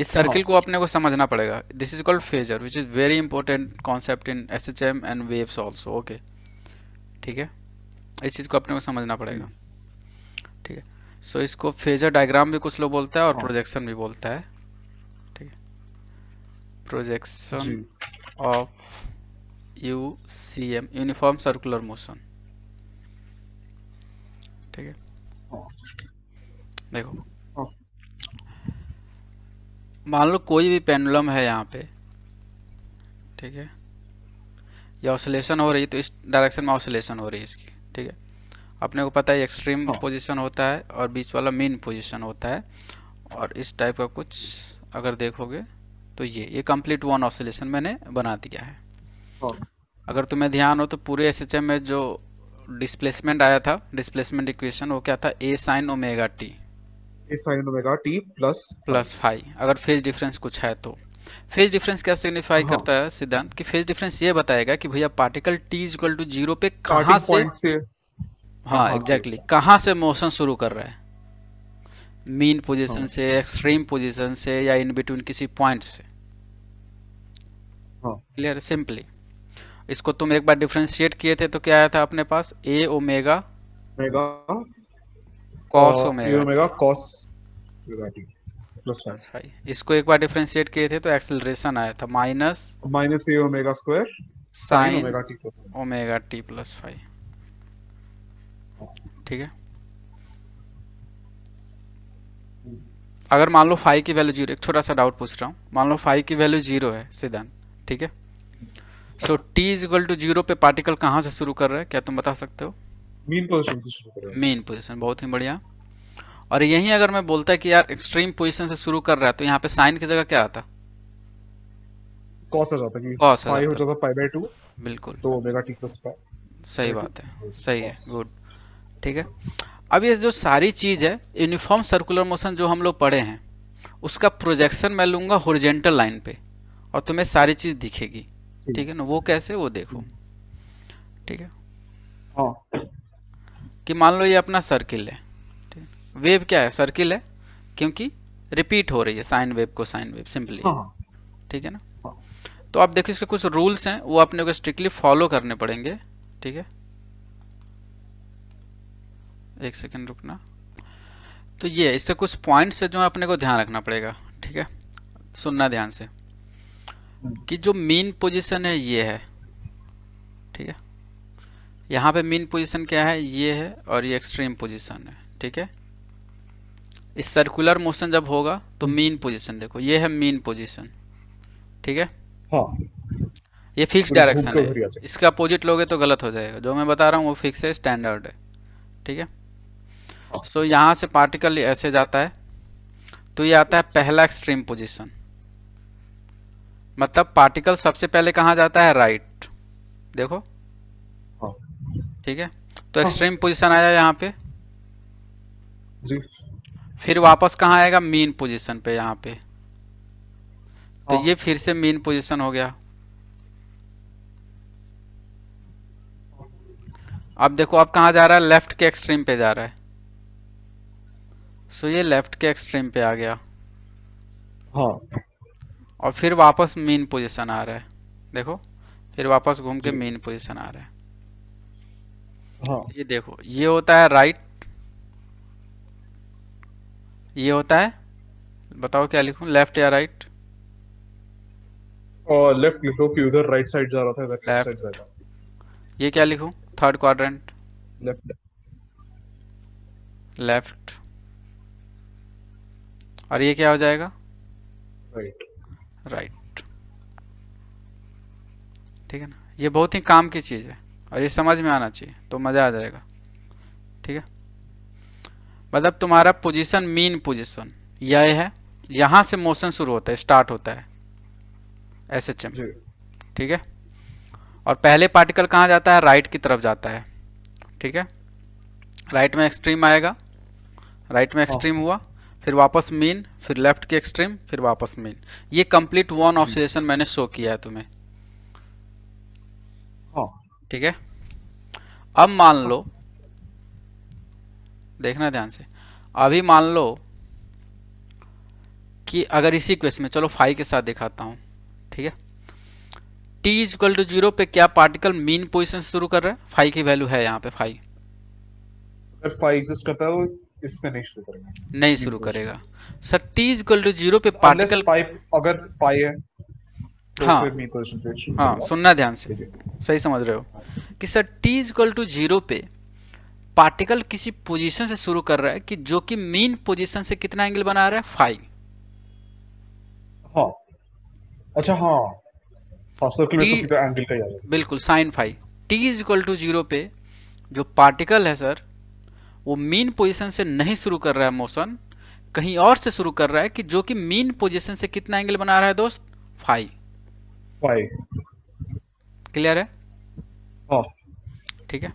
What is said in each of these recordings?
इस सर्किल को अपने को समझना पड़ेगा this is called phasor which is very important concept in S H M and waves also okay ठीक है इस चीज़ को अपने को समझना पड़ेगा ठीक है सो इसको फेजर डायग्राम भी कुछ लोग बोलता है और प्रोजेक्शन भी बोलता है ठीक है projection of U C M uniform circular motion ठीक है देखो मान लो कोई भी पेंडुलम है यहाँ पे ठीक है ये ऑसोलेशन हो रही है तो इस डायरेक्शन में ऑसोलेशन हो रही है इसकी ठीक है अपने को पता है एक्सट्रीम पोजिशन हाँ। होता है और बीच वाला मेन पोजिशन होता है और इस टाइप का कुछ अगर देखोगे तो ये ये कंप्लीट वन ऑसोलेशन मैंने बना दिया है हाँ। अगर तुम्हें ध्यान हो तो पूरे एस में जो डिस्प्लेसमेंट आया था डिस्प्लेसमेंट इक्वेशन वो क्या था A sine omega T sine omega T plus plus phi अगर फेज डिफरेंस कुछ है तो फेज डिफरेंस क्या सिग्निफाई हाँ. करता है सिद्धांत कि फेज डिफरेंस ये बताएगा कि भैया particle T is equal to zero पे कहां से, से हाँ एग्जैक्टली हाँ, exactly, हाँ। कहां से मोशन शुरू कर रहा है मीन पोजीशन हाँ. से एक्सट्रीम पोजीशन से या इन बिटवीन किसी पॉइंट से क्लियर हाँ. सिंपली इसको तुम एक बार डिफ्रेंशिएट किए थे तो क्या आया था अपने पास A omega cos omega omega cos plus इसको एक बार डिफरेंशिएट किए थे तो एक्सेलरेशन आया था minus minus A omega square sine omega T plus omega T plus phi ठीक है अगर मान लो फाइव की वैल्यू जीरो एक छोटा सा डाउट पूछ रहा हूँ मान लो फाइव की वैल्यू जीरो है सिद्धांत ठीक है so T is equal to zero पे पार्टिकल कहाँ से शुरू कर रहा है क्या तुम बता सकते हो मेन पोजीशन से शुरू करेगा मेन पोजीशन बहुत ही बढ़िया और यही अगर मैं बोलता कि यार एक्सट्रीम पोजीशन से शुरू कर रहा है तो यहाँ पे साइन की जगह क्या आता कॉस आ जाता कि कॉस आ जाता पाई बाय 2 बिल्कुल तो ओमेगा टी प्लस पाई सही बात है सही है गुड ठीक है अब ये जो सारी चीज है यूनिफॉर्म सर्कुलर मोशन जो हम लोग पढ़े हैं उसका प्रोजेक्शन मैं लूंगा हॉरिजेंटल लाइन पे और तुम्हें सारी चीज दिखेगी ठीक है ना वो कैसे वो देखो हम्म। ठीक है हाँ कि मान लो ये अपना सर्किल है वेव क्या है सर्किल है क्योंकि रिपीट हो रही है साइन वेव को साइन वेव सिंपली ठीक है ना हाँ। तो आप देखो इसके कुछ रूल्स हैं वो अपने को स्ट्रिक्टली फॉलो करने पड़ेंगे ठीक है एक सेकेंड रुकना तो ये इससे कुछ पॉइंट्स है जो है अपने को ध्यान रखना पड़ेगा ठीक है सुनना ध्यान से हम्म। कि जो मेन पोजीशन है ये है ठीक है यहाँ पे मीन पोजीशन क्या है ये है और ये एक्सट्रीम पोजीशन है ठीक है इस सर्कुलर मोशन जब होगा तो मीन पोजीशन देखो ये है मीन पोजीशन ठीक है हाँ ये फिक्स डायरेक्शन है इसका अपोजिट लोगे तो गलत हो जाएगा जो मैं बता रहा हूँ वो फिक्स है स्टैंडर्ड है ठीक है सो so, यहाँ से पार्टिकल ऐसे जाता है तो ये आता है पहला एक्सट्रीम पोजिशन मतलब पार्टिकल सबसे पहले कहाँ जाता है राइट right. देखो ठीक है तो एक्सट्रीम हाँ। पोजीशन आया यहाँ पे जी फिर वापस कहाँ आएगा मीन पोजीशन पे यहाँ पे तो हाँ। ये फिर से मीन पोजीशन हो गया अब देखो अब कहा जा रहा है लेफ्ट के एक्सट्रीम पे जा रहा है सो ये लेफ्ट के एक्सट्रीम पे आ गया हाँ और फिर वापस मीन पोजीशन आ रहा है देखो फिर वापस घूम के मेन पोजीशन आ रहा है हाँ। ये देखो ये होता है राइट ये होता है बताओ क्या लिखूं लेफ्ट या राइट लेफ्ट लिखो कि उधर राइट साइड जा रहा था इधर लेफ्ट साइड जा रहा ये क्या लिखूं थर्ड क्वाड्रेंट लेफ्ट लेफ्ट और ये क्या हो जाएगा राइट राइट ठीक है ना ये बहुत ही काम की चीज है और ये समझ में आना चाहिए तो मज़ा आ जाएगा ठीक है मतलब तुम्हारा पोजीशन मीन पोजीशन यह है यहां से मोशन शुरू होता है स्टार्ट होता है एस एच एम ठीक है और पहले पार्टिकल कहां जाता है राइट की तरफ जाता है ठीक है राइट में एक्सट्रीम आएगा राइट में एक्सट्रीम हाँ। हुआ फिर वापस मीन फिर लेफ्ट की एक्सट्रीम फिर वापस मीन ये कंप्लीट वन ऑक्सीडेशन मैंने शो किया है तुम्हें हाँ। ठीक है अब मान लो देखना ध्यान से अभी मान लो कि अगर इसी क्वेश्चन में चलो फाइव के साथ दिखाता हूं ठीक है t इजकल टू जीरो पे क्या पार्टिकल मीन पोजिशन शुरू कर रहे हैं फाइव की वैल्यू है यहाँ पे फाइव फाइव एग्जिस्ट करता है तो नहीं शुरू करेगा नहीं शुरू करेगा sir t is equal to zero पे पार्टिकल फाइव अगर पाई है हाँ।, हाँ हाँ सुनना ध्यान से सही समझ रहे हो कि sir T equal to zero पे पार्टिकल किसी पोजीशन से शुरू कर रहा है कि जो कि मीन पोजीशन से कितना एंगल बना रहा है फाइव हाँ अच्छा हाँ, हाँ तो बिल्कुल sine phi T is equal to zero पे जो पार्टिकल है सर वो मीन पोजीशन से नहीं शुरू कर रहा है मोशन कहीं और से शुरू कर रहा है कि जो कि मीन पोजीशन से कितना एंगल बना रहा है दोस्त फाइव फाइव क्लियर है हाँ ठीक है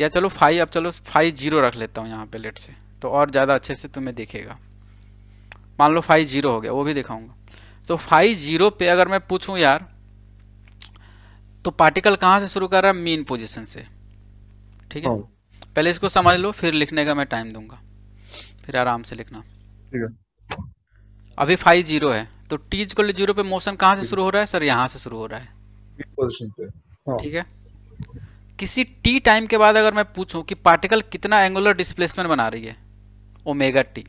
या चलो फाइव अब चलो फाइव जीरो रख लेता हूँ यहाँ पे लेट से तो और ज़्यादा अच्छे से तुम्हें देखेगा मान लो फाइव जीरो हो गया वो भी दिखाऊंगा तो फाइव जीरो पे अगर मैं पूछूं यार तो पार्टिकल कहाँ से शुरू कर रहा है मेन पोजिशन से ठीक है हाँ। पहले इसको समझ लो फिर लिखने का मैं टाइम दूंगा फिर आराम से लिखना ठीक है अभी फाइव जीरो है तो टी इक्वल जीरो पे मोशन कहाँ से शुरू हो रहा है सर यहाँ से शुरू हो रहा है हाँ। ठीक है किसी टी टाइम के बाद अगर मैं पूछूं कि पार्टिकल कितना एंगुलर डिस्प्लेसमेंट बना रही है ओमेगा टी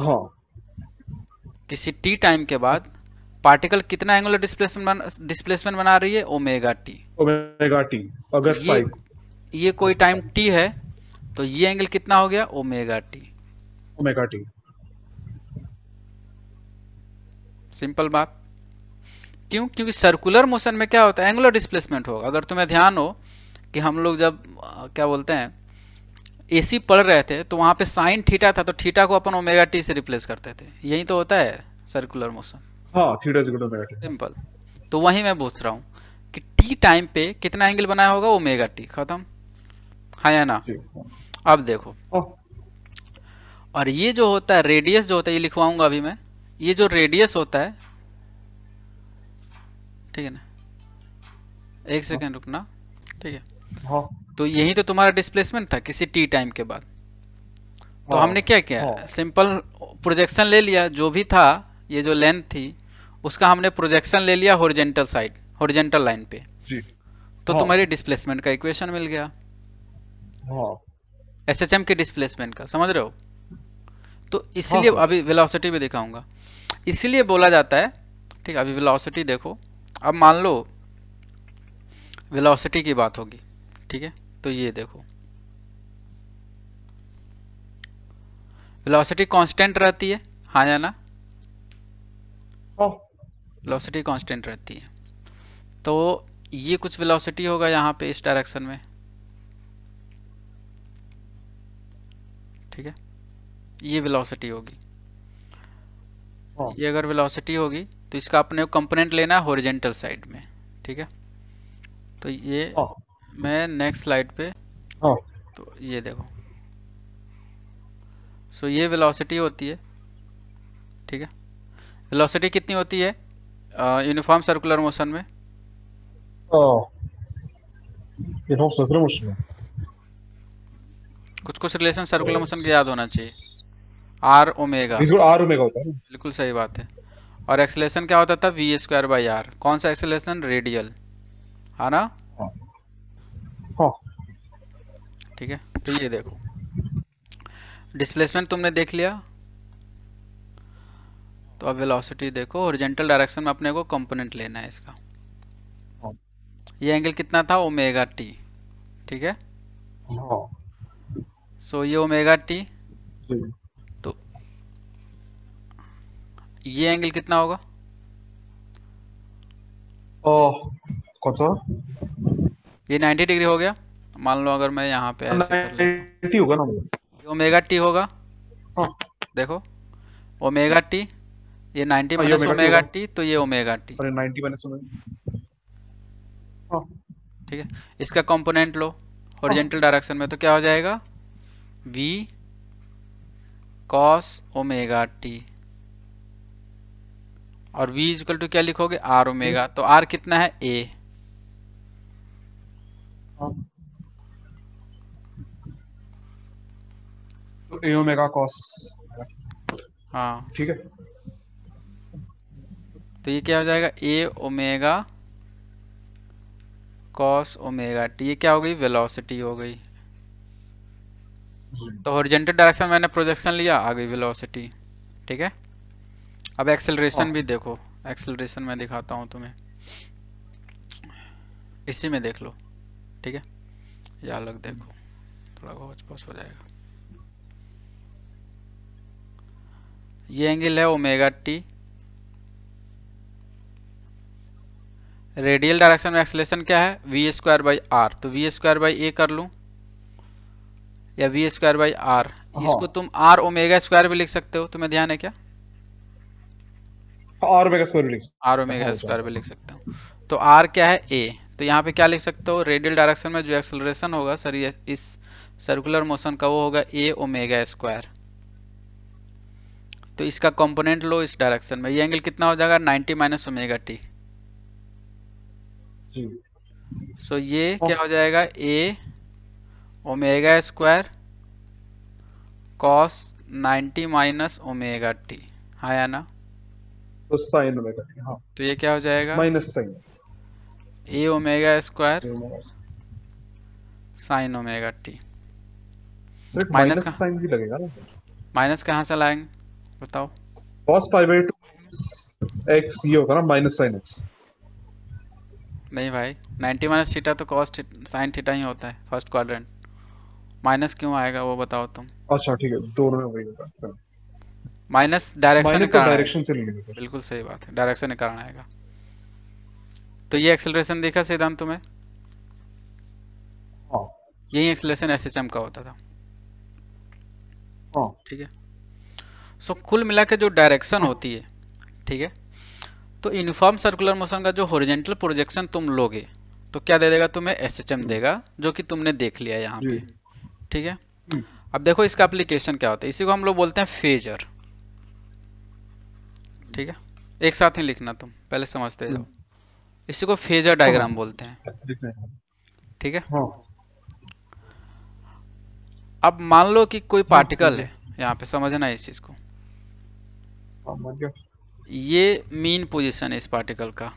हाँ किसी टी टाइम के बाद पार्टिकल कितना एंगुलर डिस्प्लेसमेंट डिस्प्लेसमेंट बना रही है ओमेगा टी ओमेगा टी अगर ये, ये कोई टाइम टी है तो ये एंगल कितना हो गया omega T omega T simple बात क्यों क्योंकि सर्कुलर मोशन में क्या होता है एंगुलर डिस्प्लेसमेंट होगा अगर तुम्हें ध्यान हो कि हम लोग जब क्या बोलते हैं एसी पढ़ रहे थे तो वहाँ पे साइन थीटा था तो थीटा को अपन ओमेगा टी से रिप्लेस करते थे यही तो होता है सर्कुलर मोशन सिंपल तो वही मैं पूछ रहा हूँ कि टी टाइम पे कितना एंगल बनाया होगा ओमेगा टी खत्म हाँ या ना अब देखो और ये जो होता है रेडियस जो होता है ये लिखवाऊंगा अभी मैं ये जो रेडियस होता है ठीक है ना एक सेकेंड हाँ। रुकना ठीक है हाँ। तो यही तो तुम्हारा डिस्प्लेसमेंट था किसी टी टाइम के बाद तो हाँ। हमने क्या किया सिंपल प्रोजेक्शन ले लिया जो भी था ये जो लेंथ थी उसका हमने प्रोजेक्शन ले लिया होरिजेंटल साइड हॉरिजेंटल लाइन पे जी। तो तुम्हारी डिस्प्लेसमेंट का इक्वेशन मिल गया एस एच एम के डिस्प्लेसमेंट का समझ रहे हो तो इसलिए अभी वेलोसिटी भी दिखाऊंगा इसीलिए बोला जाता है ठीक है अभी वेलोसिटी देखो अब मान लो वेलोसिटी की बात होगी ठीक है तो ये देखो वेलोसिटी कांस्टेंट रहती है हाँ या ना वेलोसिटी हाँ। कांस्टेंट रहती है तो ये कुछ वेलोसिटी होगा यहाँ पे इस डायरेक्शन में ठीक है ये वेलोसिटी होगी हाँ। ये अगर वेलोसिटी होगी तो इसका अपने कंपोनेंट लेना है हॉरिजेंटल साइड में ठीक है तो ये हाँ। मैं नेक्स्ट स्लाइड पे हाँ। तो ये देखो सो ये वेलोसिटी होती है ठीक है वेलोसिटी कितनी होती है यूनिफॉर्म सर्कुलर मोशन में यूनिफॉर्म सर्कुलर मोशन में कुछ कुछ रिलेशन सर्कुलर मोशन के याद होना चाहिए आर ओमेगा आर ओमेगा होता है बिल्कुल सही बात है और एक्सेलेशन क्या होता था वी स्क्वायर बाई आर कौन सा एक्सेलेशन रेडियल है हाँ ना हाँ। हाँ। ठीक है तो ये देखो डिस्प्लेसमेंट तुमने देख लिया तो अब वेलोसिटी देखो हॉरिजॉन्टल डायरेक्शन में अपने को कंपोनेंट लेना है इसका ये एंगल कितना था ओमेगा टी ठीक है सो ये ओमेगा टी ये एंगल कितना होगा ओ कौन सा ये 90 डिग्री हो गया मान लो अगर मैं यहाँ पे ऐसे होगा ना ये ओमेगा टी होगा हाँ। देखो ओमेगा टी ये 90 माइनस ओमेगा टी तो ये ओमेगा टी अरे 90 माइनस ओमेगा ठीक है इसका कंपोनेंट लो हॉरिजॉन्टल हाँ। डायरेक्शन में तो क्या हो जाएगा v cos ओमेगा टी और v इजकल टू क्या लिखोगे आर ओमेगा hmm. तो आर कितना है ए तो ए ओमेगा कॉस हाँ ठीक है तो ये क्या हो जाएगा A omega cos omega T ये क्या हो गई वेलोसिटी हो गई hmm. तो हॉरिजॉन्टल डायरेक्शन मैंने प्रोजेक्शन लिया आ गई वेलोसिटी ठीक है अब एक्सेलरेशन भी देखो एक्सेलरेशन मैं दिखाता हूँ तुम्हें इसी में देख लो ठीक है या अलग देखो थोड़ा बहुत पॉस हो जाएगा ये एंगल है ओमेगा टी रेडियल डायरेक्शन में एक्सलेशन क्या है वी स्क्वायर बाई आर तो वी स्क्वायर बाई ए कर लू या वी स्क्वायर बाई आर इसको तुम आर ओमेगा स्क्वायर भी लिख सकते हो तुम्हें ध्यान है क्या आर ओमेगा स्क्वायर भी लिख सकता आर ओमेगा स्क्वायर भी लिख सकता हूँ तो आर क्या है ए तो यहाँ पे क्या लिख सकते हो रेडियल डायरेक्शन में जो एक्सेलरेशन होगा सर ये इस सर्कुलर मोशन का वो होगा ए ओमेगा स्क्वायर तो इसका कंपोनेंट लो इस डायरेक्शन में ये एंगल कितना हो जाएगा 90 माइनस ओमेगा टी सो ये क्या हो जाएगा A omega square cos 90 minus omega T हाँ या ना तो साइन ओमेगा हाँ तो ये क्या हो जाएगा minus sine A omega square sine omega T minus का साइन भी लगेगा ना माइनस कहाँ से लाएंगे बताओ cos pi by two X ये होगा ना माइनस साइन एक्स नहीं भाई 90 माइनस थीटा तो कॉस साइन थीटा ही होता है फर्स्ट क्वाड्रेंट माइनस क्यों आएगा वो बताओ तुम अच्छा ठीक है दोनों में वही होगा माइनस डायरेक्शन का डायरेक्शन से लेंगे बिल्कुल सही बात है डायरेक्शन के कारण आएगा तो ये एक्सेलरेशन देखा सिद्धांत तुम्हें हाँ। यही एक्सेलरेशन एसएचएम का होता था हाँ। ठीक है सो कुल मिला के जो डायरेक्शन हाँ। होती है ठीक है तो यूनिफॉर्म सर्कुलर मोशन का जो होरिजेंटल प्रोजेक्शन तुम लोगे तो क्या दे देगा तुम्हें एसएचएम देगा जो कि तुमने देख लिया यहाँ पे ठीक है हम्म। अब देखो इसका एप्लीकेशन क्या होता है इसी को हम लोग बोलते हैं फेजर ठीक है एक साथ ही लिखना तुम पहले समझते जाओ हम्म। इसी को फेजर डायग्राम हाँ। बोलते हैं ठीक है हाँ। अब मान लो कि कोई पार्टिकल हाँ, है यहाँ पे समझना इस चीज को ये मीन पोजीशन है इस पार्टिकल का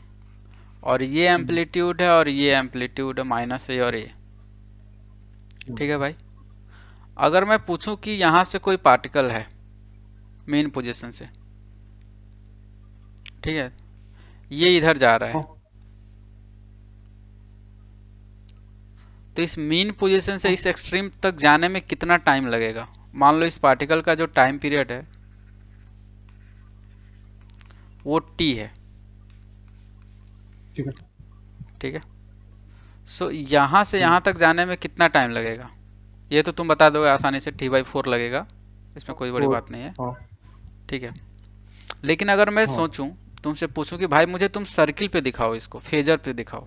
और ये एम्पलीट्यूड हम्म। है और ये एम्पलीट्यूड है माइनस ए और ए हम्म। ठीक है भाई अगर मैं पूछूं कि यहां से कोई पार्टिकल है मेन पोजीशन से ठीक है ये इधर जा रहा है हाँ। तो इस मीन पोजीशन से इस एक्सट्रीम तक जाने में कितना टाइम लगेगा मान लो इस पार्टिकल का जो टाइम पीरियड है वो टी है ठीक है ठीक है सो so, से यहां तक जाने में कितना टाइम लगेगा ये तो तुम बता दोगे आसानी से टी बाई फोर लगेगा इसमें कोई बड़ी बात नहीं है हाँ। ठीक है लेकिन अगर मैं हाँ। सोचूं तुमसे पूछूं कि भाई मुझे तुम सर्किल पे दिखाओ इसको फेजर पे दिखाओ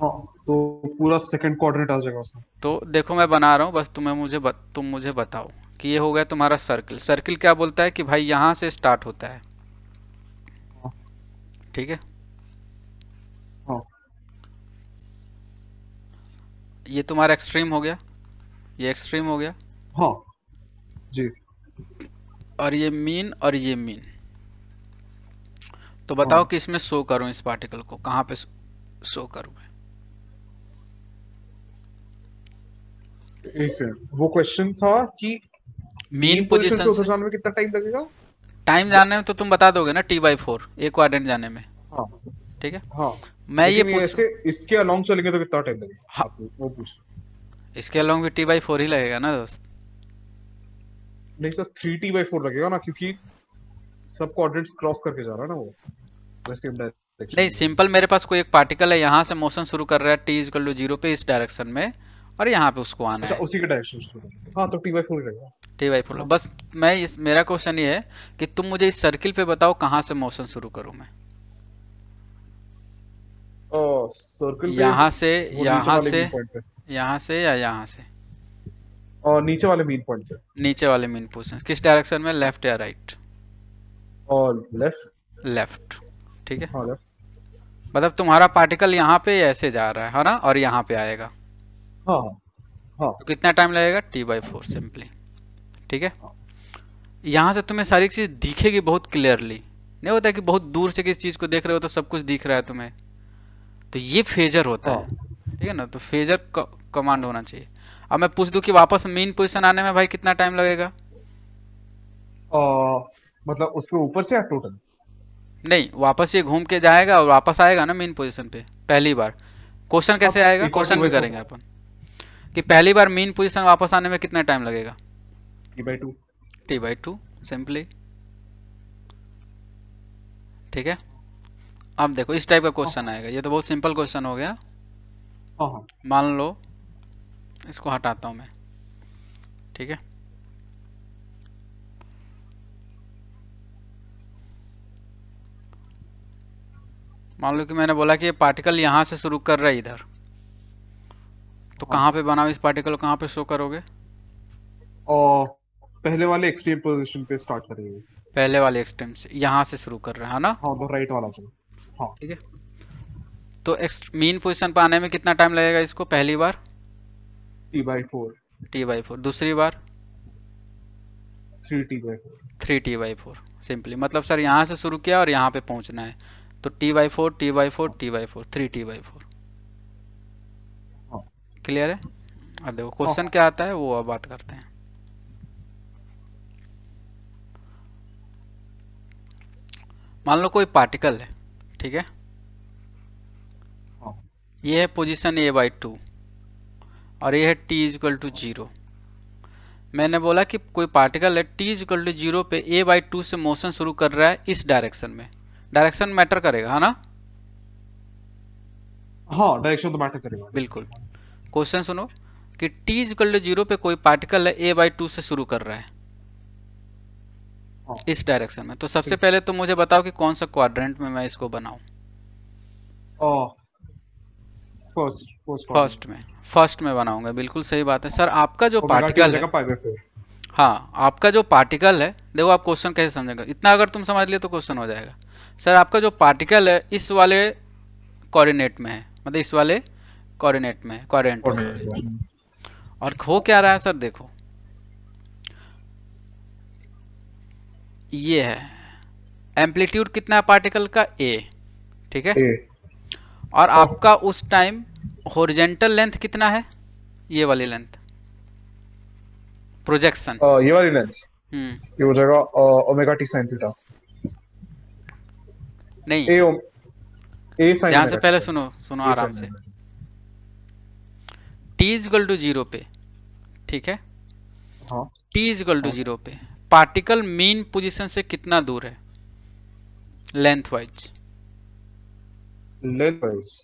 हाँ, तो पूरा सेकंड क्वाड्रेंट आ जाएगा उसमें तो देखो मैं बना रहा हूँ बस तुम्हें मुझे बत, तुम मुझे बताओ कि ये हो गया तुम्हारा सर्किल सर्किल क्या बोलता है कि भाई यहाँ से स्टार्ट होता है हाँ। ठीक है हाँ। ये तुम्हारा एक्सट्रीम हो गया ये एक्सट्रीम हो गया हाँ जी और ये मीन और ये मीन तो बताओ हाँ। कि इसमें शो करूं इस पार्टिकल को कहां पे शो करूं मैं वो क्वेश्चन था कि मेन पोजीशन से जाने में कितना टाइम लगेगा टाइम जाने में तो तुम बता दोगे ना टी बाई फोर एक क्वाड्रेंट जाने में हाँ। ठीक है हाँ। मैं ये पूछ इसके अलोंग चलेंगे तो कितना टाइम लगेगा हाँ। वो पूछ इसके अलोंग भी टी बाई फोर ही लगेगा ना दोस्त नहीं sir three T by four लगेगा ना क्योंकि सब क्वाड्रेंट्स क्रॉस करके जा रहा है ना वो वैसे डायरेक्शन नहीं सिंपल मेरे पास कोई एक पार्टिकल है यहां से मोशन शुरू कर रहा है टी इक्वल टू जीरो पे इस डायरेक्शन में और यहां पे उसको आना अच्छा, है उसी के डायरेक्शन से हां तो टी बाई रहेगा टी बाई फोर बस मैं इस मेरा क्वेश्चन ये है कि तुम मुझे इस सर्किल पे बताओ कहां से मोशन शुरू करूं मैं ओ पे यहां से यहां से यहां से या यहां से और नीचे वाले मीन पॉइंट से नीचे वाले मीन पोजिशन किस डायरेक्शन में लेफ्ट या राइट right? और लेफ्ट लेफ्ट ठीक है हाँ मतलब तुम्हारा पार्टिकल यहाँ पे ऐसे जा रहा है ना और यहाँ पे आएगा हाँ हाँ तो कितना टाइम लगेगा टी बाई फोर सिंपली ठीक है यहाँ से तुम्हें सारी चीज़ दिखेगी बहुत क्लियरली नहीं होता कि बहुत दूर से किसी चीज़ को देख रहे हो तो सब कुछ दिख रहा है तुम्हें तो ये फेजर होता हाँ। है ठीक है ना तो फेजर कमांड होना चाहिए अब मैं पूछ दू कि वापस मेन पोजिशन आने में भाई कितना टाइम लगेगा मतलब उसके ऊपर से या टोटल नहीं वापस ये घूम के जाएगा और वापस आएगा ना मेन पोजीशन पे पहली बार क्वेश्चन कैसे आएगा क्वेश्चन भी करेंगे अपन कि पहली बार मेन पोजीशन वापस आने में कितना टाइम लगेगा T by two T by two simply ठीक है अब देखो इस टाइप का क्वेश्चन आएगा ये तो बहुत सिंपल क्वेश्चन हो गया हाँ, हाँ। मान लो इसको हटाता हूँ मैं ठीक है मान लो कि मैंने बोला कि ये पार्टिकल यहाँ से शुरू कर रहा है इधर तो कहाँ पे बनाओ इस पार्टिकल कहाँ पे शो करोगे और पहले वाले एक्सट्रीम पोजीशन पे स्टार्ट करेंगे पहले वाले एक्सट्रीम से यहाँ से शुरू कर रहा है ना हाँ तो राइट वाला हाँ ठीक है तो मीन पोजीशन पे आने में कितना टाइम लगेगा इसको पहली बार T by four T by four दूसरी बार three T by four three T by four simply मतलब सर यहाँ से शुरू किया और यहाँ पे पहुँचना है तो T by four T by four T by four three T by four clear है अब देखो क्वेश्चन हाँ। क्या आता है वो अब बात करते हैं मान लो कोई पार्टिकल है ठीक है हाँ। ये है पोजीशन ए बाई टू और ये है T is equal to zero मैंने बोला कि कोई पार्टिकल है T is equal to zero पे ए बाई टू से मोशन शुरू कर रहा है इस डायरेक्शन में डायरेक्शन मैटर करेगा है ना हाँ डायरेक्शन तो मैटर करेगा बिल्कुल क्वेश्चन सुनो कि t इक्वल टू जीरो पे कोई पार्टिकल है a बाई टू से शुरू कर रहा है हाँ। इस डायरेक्शन में तो सबसे पहले तो मुझे बताओ कि कौन सा क्वाड्रेंट में मैं इसको बनाऊ फर्स्ट में फर्स्ट में बनाऊंगा बिल्कुल सही बात है सर आपका जो पार्टिकल है हाँ आपका जो पार्टिकल है देखो आप क्वेश्चन कैसे समझेगा इतना अगर तुम समझ लिए तो क्वेश्चन हो जाएगा सर आपका जो पार्टिकल है इस वाले कोऑर्डिनेट में है मतलब इस वाले कोऑर्डिनेट में कोऑर्डिनेट में और हो क्या रहा है सर देखो ये है एम्पलीट्यूड कितना है पार्टिकल का ए ठीक है और आपका उस टाइम होरिजेंटल लेंथ कितना है ये वाली लेंथ प्रोजेक्शन ये वाली लेंथ हम्म ये हो जाएगा ओमेगा टी साइन थीटा नहीं ए ए ध्यान से पहले सुनो सुनो आराम से टी इज टू जीरो पे ठीक है T is equal to zero पे पार्टिकल मीन पोजीशन से कितना दूर है लेंथ वाइज लेंथ वाइज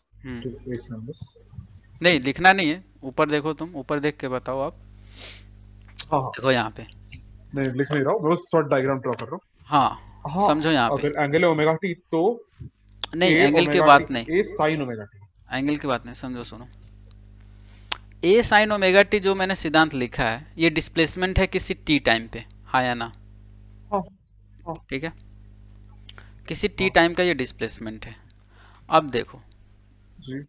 नहीं लिखना नहीं है ऊपर देखो तुम ऊपर देख के बताओ आप हाँ। देखो यहाँ पे नहीं लिख नहीं रहा हूँ डायग्राम ड्रा कर रहा हूँ हाँ हाँ, समझो यहाँ पे एंगल ओमेगा टी तो नहीं एंगल की बात नहीं A sine omega t angle की बात नहीं समझो सुनो ए साइन ओमेगा टी जो मैंने सिद्धांत लिखा है ये डिस्प्लेसमेंट है किसी टी टाइम पे हाँ या ना हाँ, हाँ। ठीक है किसी टी टाइम का ये डिस्प्लेसमेंट है अब देखो जी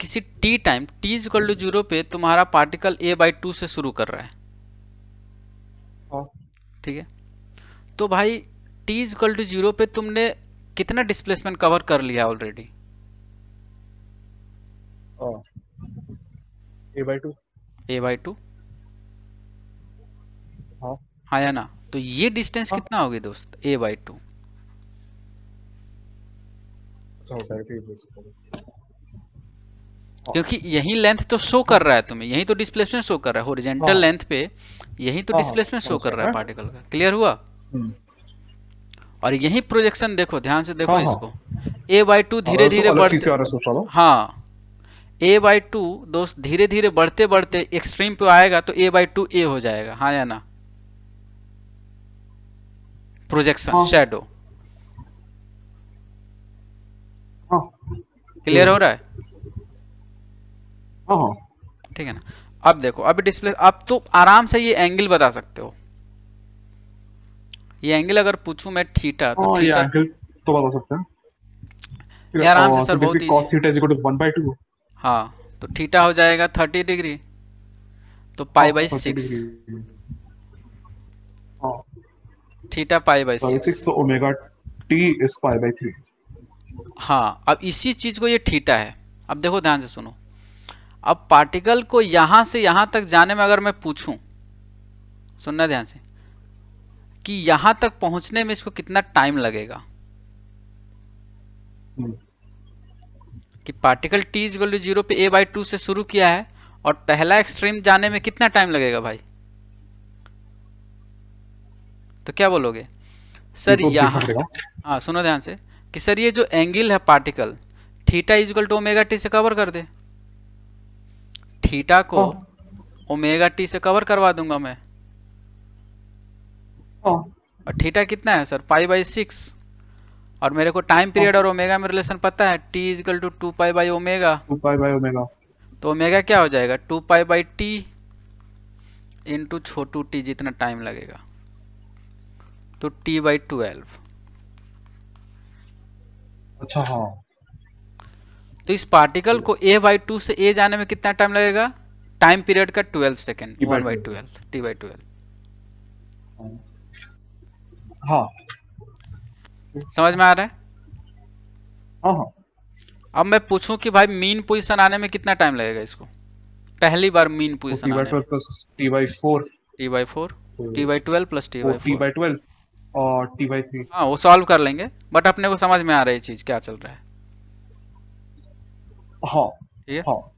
किसी t time t is equal to zero पे तुम्हारा पार्टिकल ए बाई टू से शुरू कर रहा है ठीक है तो भाई t is equal to zero पे तुमने कितना डिस्प्लेसमेंट कवर कर लिया ऑलरेडी ए बाई टू हाँ या ना तो ये डिस्टेंस हाँ. कितना होगी दोस्त ए बाई टू क्योंकि यही लेंथ तो शो कर रहा है तुम्हें यही तो डिस्प्लेसमेंट शो कर रहा है होरिजेंटल हाँ। लेंथ पे यही तो डिस्प्लेसमेंट हाँ। शो हाँ। कर रहा है पार्टिकल का क्लियर हुआ हाँ हम्म। और यही प्रोजेक्शन देखो ध्यान से देखो हाँ, हाँ। इसको ए बाई टू धीरे धीरे बढ़ते हाँ ए बाई टू दोस्त धीरे धीरे बढ़ते बढ़ते एक्सट्रीम पे आएगा तो ए बाई टू ए हो जाएगा हाँ या ना प्रोजेक्शन शेडो क्लियर हो रहा है हाँ, हाँ। ठीक है ना अब देखो अभी डिस्प्ले अब तो आराम से ये एंगल बता सकते हो ये एंगल अगर पूछूं मैं थीटा तो हाँ, थीटा एंगल तो बता सकते हैं यार आराम से हाँ, सर तो बहुत इजी cos थीटा 1/2 हां तो थीटा हो जाएगा 30 डिग्री तो pi by 6 theta pi by 6 तो omega t is pi by 3 हां अब इसी चीज को ये थीटा है अब देखो ध्यान से सुनो अब पार्टिकल को यहां से यहां तक जाने में अगर मैं पूछूं सुनना ध्यान से कि यहां तक पहुंचने में इसको कितना टाइम लगेगा हम्म। कि particle T is to zero पे ए बाई टू से शुरू किया है और पहला एक्सट्रीम जाने में कितना टाइम लगेगा भाई तो क्या बोलोगे सर यहां हाँ सुनो ध्यान से कि सर ये जो एंगल है particle theta is equal to omega T से कवर कर दे थीटा को ओमेगा हाँ। टी से कवर करवा दूंगा मैं Oh. और थीटा कितना है सर पाई बाई सिक्स और मेरे को टाइम पीरियड oh. और ओमेगा में रिलेशन पता है t is equal to two pi by omega तो ओमेगा क्या हो जाएगा two pi by t into छोटू टी जितना टाइम लगेगा तो टी बाई ट्वेल्व अच्छा हाँ तो इस पार्टिकल को ए बाई टू से ए जाने में कितना टाइम लगेगा टाइम पीरियड का twelve second one by twelve t by twelve हाँ समझ में आ रहा है हाँ हाँ अब मैं पूछूं कि भाई मीन पोजीशन आने में कितना टाइम लगेगा इसको पहली बार मीन पोजीशन आने में t by four T by four T by twelve plus t by t by twelve और टी बाई थ्री हाँ वो सॉल्व कर लेंगे बट अपने को समझ में आ रही चीज क्या चल रहा है हाँ ठीक है हाँ